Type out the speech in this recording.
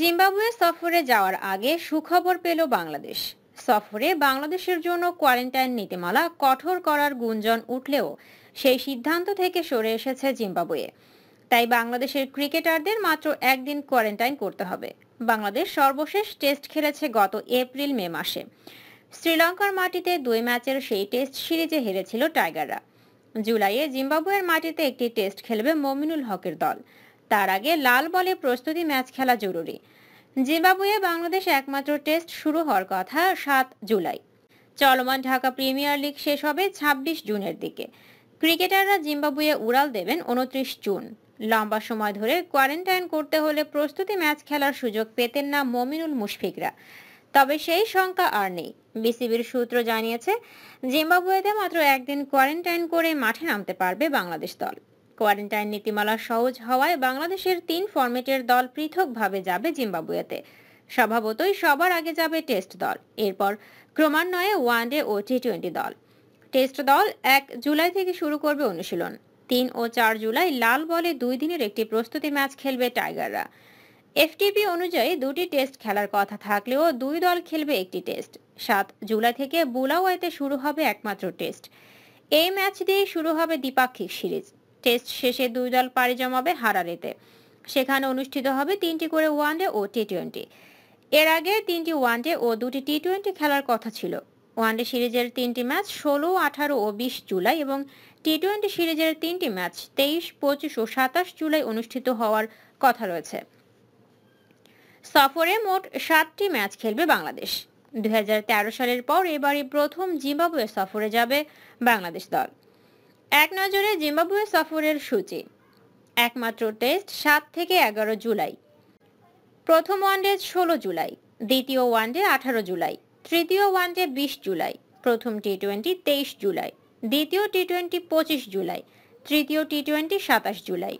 Zimbabwe সফরে যাওয়ার আগে সুখবর পেল বাংলাদেশ সফরে বাংলাদেশের জন্য কোয়ারেন্টাইন নীতিমালা কঠোর করার গুঞ্জন উঠলেও সেই সিদ্ধান্ত থেকে সরে এসেছে জিম্বাবুয়ে তাই বাংলাদেশের ক্রিকেটারদের মাত্র একদিন কোয়ারেন্টাইন করতে হবে বাংলাদেশ সর্বশেষ টেস্ট খেলেছে গত এপ্রিল মে মাসে শ্রীলঙ্কার মাটিতে দুই ম্যাচের সেই টেস্ট সিরিজে হেরেছিল টাইগাররা জুলাইয়ে জিম্বাবুয়ের মাটিতে একটি টেস্ট খেলবে মমিনুল হকের দল তার আগে লাল বলে প্রস্তুতি ম্যাচ খেলা জরুরি জিম্বাবুয়ে বাংলাদেশ একমাত্র টেস্ট শুরু হওয়ার কথা সাত জুলাই চলমান ঢাকা প্রিমিয়ার লিগ শেষ হবে ২৬ জুনের দিকে ক্রিকেটাররা জিম্বাবুয়ে উড়াল দেবেন উনত্রিশ জুন লম্বা সময় ধরে কোয়ারেন্টাইন করতে হলে প্রস্তুতি ম্যাচ খেলার সুযোগ পেতেন না মমিনুল মুশফিকরা তবে সেই শঙ্কা আর নেই বিসিবির সূত্র জানিয়েছে জিম্বাবুয়েতে মাত্র একদিন কোয়ারেন্টাইন করে মাঠে নামতে পারবে বাংলাদেশ দল কোয়ারেন্টাইন নীতিমালা সহজ হওয়ায় বাংলাদেশের তিন ফরম্যাটের দল পৃথকভাবে যাবে জিম্বাবুয়েতে স্বভাবতই সবার আগে যাবে টেস্ট দল এরপর ক্রমান্বয়ে ওয়ান ডে ও টি টোয়েন্টি দল টেস্ট দল এক জুলাই থেকে শুরু করবে অনুশীলন তিন ও চার জুলাই লাল বলে দুই দিনের একটি প্রস্তুতি ম্যাচ খেলবে টাইগাররা এফটিপি অনুযায়ী দুটি টেস্ট খেলার কথা থাকলেও দুই দল খেলবে একটি টেস্ট সাত জুলাই থেকে বুলাওয়াইতে শুরু হবে একমাত্র টেস্ট এই ম্যাচ দিয়ে শুরু হবে দ্বিপাক্ষিক সিরিজ টেস্ট শেষে দুই দল পাড়ি জমাবে হারারেতে সেখানে অনুষ্ঠিত হবে তিনটি করে ডে ও টি টোয়েন্টি এর আগে তিনটি ডে ও দুটি টি টোয়েন্টি খেলার কথা ছিল ওয়ানডে সিরিজের তিনটি ম্যাচ ষোলো আঠারো ও বিশ জুলাই এবং টি টোয়েন্টি সিরিজের তিনটি ম্যাচ তেইশ পঁচিশ ও সাতাশ জুলাই অনুষ্ঠিত হওয়ার কথা রয়েছে সফরে মোট সাতটি ম্যাচ খেলবে বাংলাদেশ দু সালের পর এবারই প্রথম জিম্বাবুয়ে সফরে যাবে বাংলাদেশ দল এক নজরে জিম্বাবুয়ে সফরের সূচি একমাত্র টেস্ট সাত থেকে এগারো জুলাই প্রথম ওয়ানডে ষোলো জুলাই দ্বিতীয় ওয়ানডে আঠারো জুলাই তৃতীয় ওয়ানডে বিশ জুলাই প্রথম টি টোয়েন্টি তেইশ জুলাই দ্বিতীয় টি টোয়েন্টি পঁচিশ জুলাই তৃতীয় টি টোয়েন্টি সাতাশ জুলাই